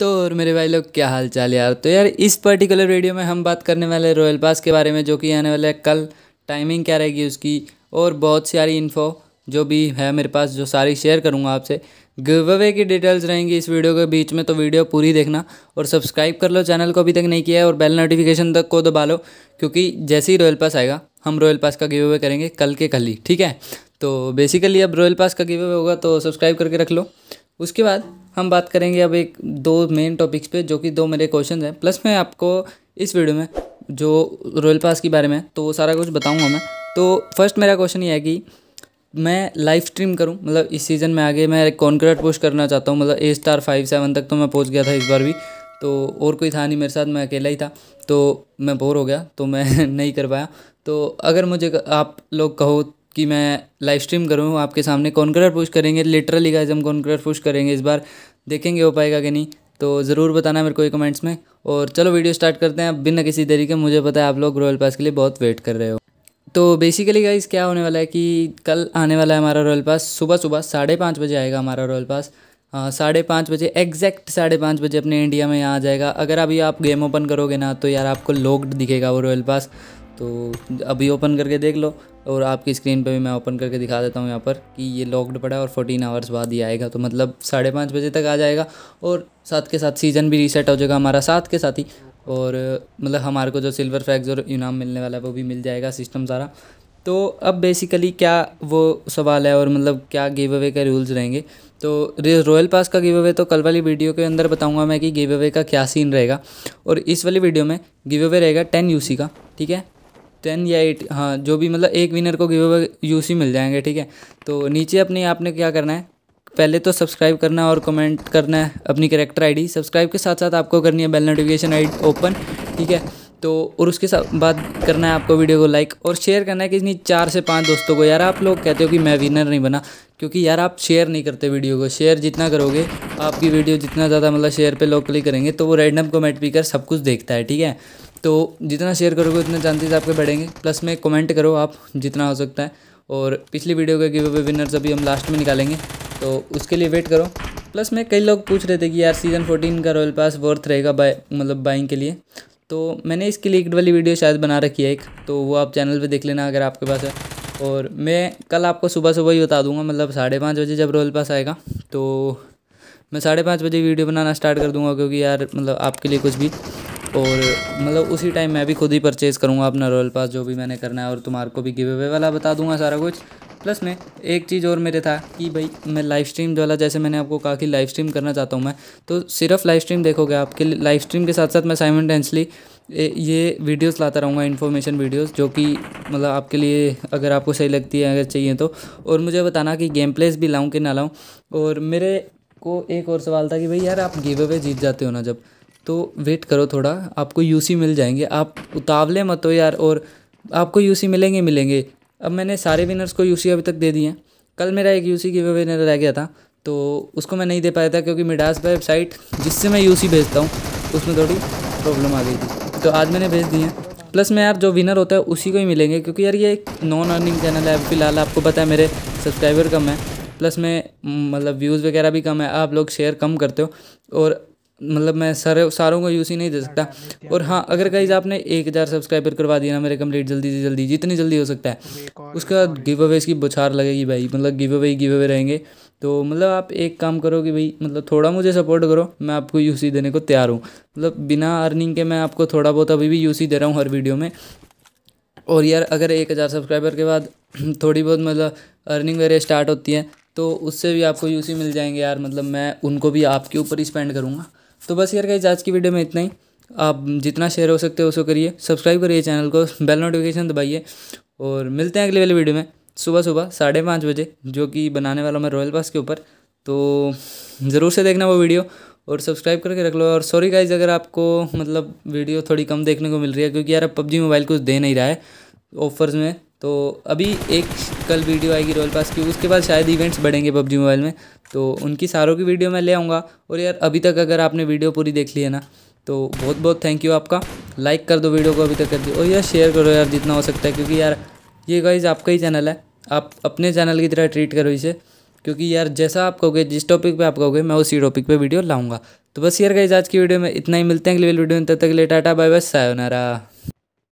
तो और मेरे भाई लोग क्या हाल चाल यार तो यार इस पर्टिकुलर वीडियो में हम बात करने वाले रॉयल पास के बारे में जो कि आने वाला है कल टाइमिंग क्या रहेगी उसकी और बहुत सारी इन्फो जो भी है मेरे पास जो सारी शेयर करूँगा आपसे गिव अवे की डिटेल्स रहेंगी इस वीडियो के बीच में तो वीडियो पूरी देखना और सब्सक्राइब कर लो चैनल को अभी तक नहीं किया है और बेल नोटिफिकेशन तक को दबा लो क्योंकि जैसे ही रॉयल पास आएगा हम रॉयल पास का गिव अवे करेंगे कल के कल ही ठीक है तो बेसिकली अब रॉयल पास का गिव अवे होगा तो सब्सक्राइब करके रख लो उसके बाद हम बात करेंगे अब एक दो मेन टॉपिक्स पे जो कि दो मेरे क्वेश्चन हैं प्लस मैं आपको इस वीडियो में जो रॉयल पास के बारे में तो वो सारा कुछ बताऊँगा मैं तो फर्स्ट मेरा क्वेश्चन ये है कि मैं लाइव स्ट्रीम करूं मतलब इस सीज़न में आगे मैं कॉन्क्रेट पोस्ट करना चाहता हूं मतलब ए स्टार फाइव सेवन तक तो मैं पहुंच गया था इस बार भी तो और कोई था नहीं मेरे साथ मैं अकेला ही था तो मैं बोर हो गया तो मैं नहीं कर पाया तो अगर मुझे आप लोग कहो कि मैं लाइव स्ट्रीम करूँ आपके सामने कॉन्करर पुश करेंगे लिटरली गाइज हम कॉन्करर पुश करेंगे इस बार देखेंगे हो पाएगा कि नहीं तो ज़रूर बताना मेरे को कमेंट्स में और चलो वीडियो स्टार्ट करते हैं अब बिना किसी तरीके मुझे पता है आप लोग रॉयल पास के लिए बहुत वेट कर रहे हो तो बेसिकली गाइज क्या होने वाला है कि कल आने वाला है हमारा रॉयल पास सुबह सुबह साढ़े पाँच बजे आएगा हमारा रॉयल पास हाँ, साढ़े पाँच बजे एग्जैक्ट साढ़े पाँच बजे अपने इंडिया में यहाँ आ जाएगा अगर अभी आप गेम ओपन करोगे ना तो यार आपको लॉक्ड दिखेगा वो रॉयल पास तो अभी ओपन करके देख लो और आपकी स्क्रीन पे भी मैं ओपन करके दिखा देता हूँ यहाँ पर कि ये लॉक्ड पड़ा है और फोर्टीन आवर्स बाद ही आएगा तो मतलब साढ़े पाँच बजे तक आ जाएगा और साथ के साथ सीज़न भी रीसेट हो जाएगा हमारा साथ के साथ ही और मतलब हमारे को जो सिल्वर फैक्स और इनाम मिलने वाला है वो भी मिल जाएगा सिस्टम सारा तो अब बेसिकली क्या वो सवाल है और मतलब क्या गिव अवे के रूल्स रहेंगे तो रॉयल पास का गिव अवे तो कल वाली वीडियो के अंदर बताऊंगा मैं कि गिव अवे का क्या सीन रहेगा और इस वाली वीडियो में गिव अवे रहेगा टेन यू का ठीक है टेन या एट हाँ जो भी मतलब एक विनर को गिव अवे सी मिल जाएंगे ठीक है तो नीचे अपने आपने क्या करना है पहले तो सब्सक्राइब करना और कमेंट करना है अपनी करेक्टर आईडी सब्सक्राइब के साथ साथ आपको करनी है बेल नोटिफिकेशन आई ओपन ठीक है तो और उसके साथ बात करना है आपको वीडियो को लाइक और शेयर करना है कि इतनी चार से पाँच दोस्तों को यार आप लोग कहते हो कि मैं विनर नहीं बना क्योंकि यार आप शेयर नहीं करते वीडियो को शेयर जितना करोगे आपकी वीडियो जितना ज़्यादा मतलब शेयर पे लोग क्लिक करेंगे तो वो रैंडम कमेंट भी कर सब कुछ देखता है ठीक है तो जितना शेयर करोगे उतने चांसेस आपके बढ़ेंगे प्लस में कमेंट करो आप जितना हो सकता है और पिछली वीडियो के गिव अवे विनर्स अभी हम लास्ट में निकालेंगे तो उसके लिए वेट करो प्लस में कई लोग पूछ रहे थे कि यार सीज़न फोर्टीन का रॉयल पास वर्थ रहेगा बाय मतलब बाइंग के लिए तो मैंने इसके लिए एक वाली वीडियो शायद बना रखी है एक तो वो आप चैनल पर देख लेना अगर आपके पास है और मैं कल आपको सुबह सुबह ही बता दूंगा मतलब साढ़े पाँच बजे जब रॉयल पास आएगा तो मैं साढ़े पाँच बजे वीडियो बनाना स्टार्ट कर दूंगा क्योंकि यार मतलब आपके लिए कुछ भी और मतलब उसी टाइम मैं भी खुद ही परचेज़ करूँगा अपना रॉयल पास जो भी मैंने करना है और तुम्हारे को भी गिव अवे वाला बता दूंगा सारा कुछ प्लस में एक चीज़ और मेरे था कि भाई मैं लाइव स्ट्रीम वाला जैसे मैंने आपको कहा कि लाइव स्ट्रीम करना चाहता हूँ मैं तो सिर्फ लाइव स्ट्रीम देखोगे आपके लाइव स्ट्रीम के साथ साथ मैं साइमन टेंसली ये वीडियोस लाता रहूँगा इन्फॉर्मेशन वीडियोस जो कि मतलब आपके लिए अगर आपको सही लगती है अगर चाहिए तो और मुझे बताना कि गेम प्लेस भी लाऊँ कि ना लाऊँ और मेरे को एक और सवाल था कि भाई यार आप गिव अवे जीत जाते हो ना जब तो वेट करो थोड़ा आपको यूसी मिल जाएंगे आप उतावले मत हो यार और आपको यूसी मिलेंगे मिलेंगे अब मैंने सारे विनर्स को यूसी अभी तक दे दिए हैं कल मेरा एक यूसी की विनर रह गया था तो उसको मैं नहीं दे पाया था क्योंकि मिडास वेबसाइट जिससे मैं यूसी भेजता हूँ उसमें थोड़ी प्रॉब्लम आ गई थी तो आज मैंने भेज दी है प्लस मैं यार जो विनर होता है उसी को ही मिलेंगे क्योंकि यार ये एक नॉन अर्निंग चैनल है फिलहाल आपको पता है मेरे सब्सक्राइबर कम है प्लस में मतलब व्यूज़ वगैरह भी कम है आप लोग शेयर कम करते हो और मतलब मैं सारे सारों का यूज़ ही नहीं दे सकता हाँ, हाँ, और हाँ अगर गाइज हाँ, आपने एक हज़ार सब्सक्राइबर करवा दिया ना मेरे कंप्लीट जल्दी से जल्दी जितनी जल्दी हो सकता है उसका गिव अवेज की बुछार लगेगी भाई मतलब गिव अवे गिव अवे रहेंगे तो मतलब आप एक काम करो कि भाई मतलब थोड़ा मुझे सपोर्ट करो मैं आपको यूसी देने को तैयार हूँ मतलब बिना अर्निंग के मैं आपको थोड़ा बहुत अभी भी यूसी दे रहा हूँ हर वीडियो में और यार अगर एक हज़ार सब्सक्राइबर के बाद थोड़ी बहुत मतलब अर्निंग वगैरह स्टार्ट होती है तो उससे भी आपको यूसी मिल जाएंगे यार मतलब मैं उनको भी आपके ऊपर ही स्पेंड करूँगा तो बस यार गाइज आज की वीडियो में इतना ही आप जितना शेयर हो सकते हो उसको करिए सब्सक्राइब करिए चैनल को बेल नोटिफिकेशन दबाइए और मिलते हैं अगले वाले वीडियो में सुबह सुबह साढ़े पाँच बजे जो कि बनाने वाला मैं रॉयल पास के ऊपर तो ज़रूर से देखना वो वीडियो और सब्सक्राइब करके रख लो और सॉरी गाइज अगर आपको मतलब वीडियो थोड़ी कम देखने को मिल रही है क्योंकि यार अब पबजी मोबाइल कुछ दे नहीं रहा है ऑफर्स में तो अभी एक कल वीडियो आएगी रॉयल पास की उसके बाद शायद इवेंट्स बढ़ेंगे पबजी मोबाइल में तो उनकी सारों की वीडियो मैं ले आऊँगा और यार अभी तक अगर आपने वीडियो पूरी देख ली है ना तो बहुत बहुत थैंक यू आपका लाइक कर दो वीडियो को अभी तक कर दो और यार शेयर करो यार जितना हो सकता है क्योंकि यार ये गाइज आपका ही चैनल है आप अपने चैनल की तरह ट्रीट करो इसे क्योंकि यार जैसा आप कहोगे जिस टॉपिक पे आप कहोगे मैं उसी टॉपिक पे वीडियो लाऊंगा तो बस यार गाइज आज की वीडियो में इतना ही मिलते हैं अगले वीडियो में तब तक ले टाटा बाय बाय सायोनारा